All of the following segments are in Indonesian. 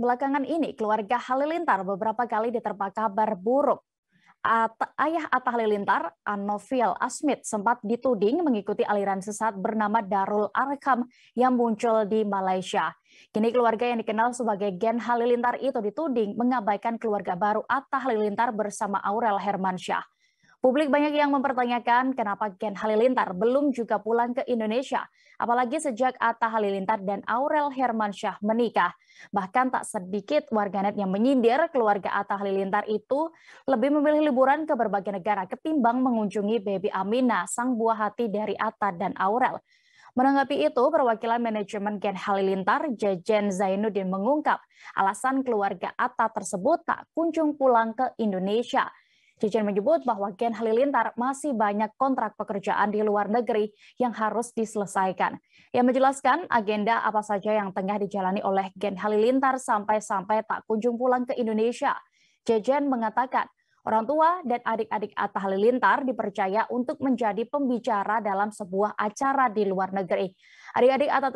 Belakangan ini, keluarga Halilintar beberapa kali diterpa kabar buruk. At Ayah Atta Halilintar, Anofil Asmit, sempat dituding mengikuti aliran sesat bernama Darul Arkham yang muncul di Malaysia. Kini keluarga yang dikenal sebagai Gen Halilintar itu dituding mengabaikan keluarga baru Atta Halilintar bersama Aurel Hermansyah. Publik banyak yang mempertanyakan kenapa Ken Halilintar belum juga pulang ke Indonesia, apalagi sejak Atta Halilintar dan Aurel Hermansyah menikah. Bahkan tak sedikit warganet yang menyindir keluarga Atta Halilintar itu lebih memilih liburan ke berbagai negara ketimbang mengunjungi Baby Amina, sang buah hati dari Atta dan Aurel. Menanggapi itu, perwakilan manajemen Gen Halilintar, Jejen Zainuddin mengungkap alasan keluarga Atta tersebut tak kunjung pulang ke Indonesia – Jejen menyebut bahwa Gen Halilintar masih banyak kontrak pekerjaan di luar negeri yang harus diselesaikan. Ia menjelaskan agenda apa saja yang tengah dijalani oleh Gen Halilintar sampai-sampai tak kunjung pulang ke Indonesia. Jejen mengatakan, orang tua dan adik-adik Atta Halilintar dipercaya untuk menjadi pembicara dalam sebuah acara di luar negeri. Adik-adik Atta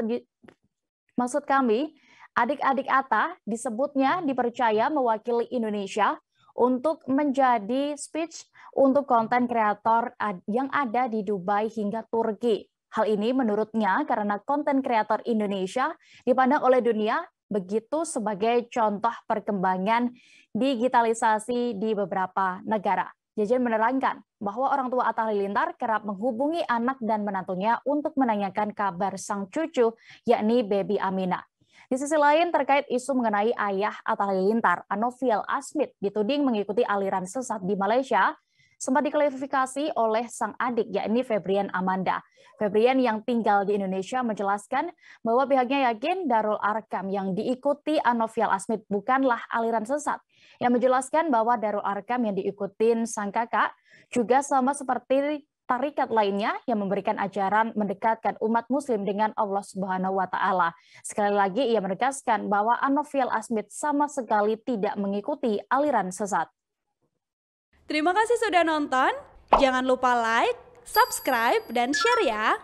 maksud kami, adik-adik Atta disebutnya dipercaya mewakili Indonesia untuk menjadi speech untuk konten kreator yang ada di Dubai hingga Turki. Hal ini menurutnya karena konten kreator Indonesia dipandang oleh dunia begitu sebagai contoh perkembangan digitalisasi di beberapa negara. Jajan menerangkan bahwa orang tua Atta Halilintar kerap menghubungi anak dan menantunya untuk menanyakan kabar sang cucu, yakni baby Amina. Di sisi lain, terkait isu mengenai ayah Atta Halilintar, Anofiel Asmit, dituding mengikuti aliran sesat di Malaysia, sempat diklarifikasi oleh sang adik, yakni Febrian Amanda. Febrian yang tinggal di Indonesia menjelaskan bahwa pihaknya yakin Darul Arkam yang diikuti Anovial Asmit bukanlah aliran sesat. Yang menjelaskan bahwa Darul Arkam yang diikutin sang kakak juga sama seperti tarikat lainnya yang memberikan ajaran mendekatkan umat muslim dengan Allah Subhanahu wa taala. Sekali lagi ia menegaskan bahwa Anofiel Asmit sama sekali tidak mengikuti aliran sesat. Terima kasih sudah nonton. Jangan lupa like, subscribe dan share ya.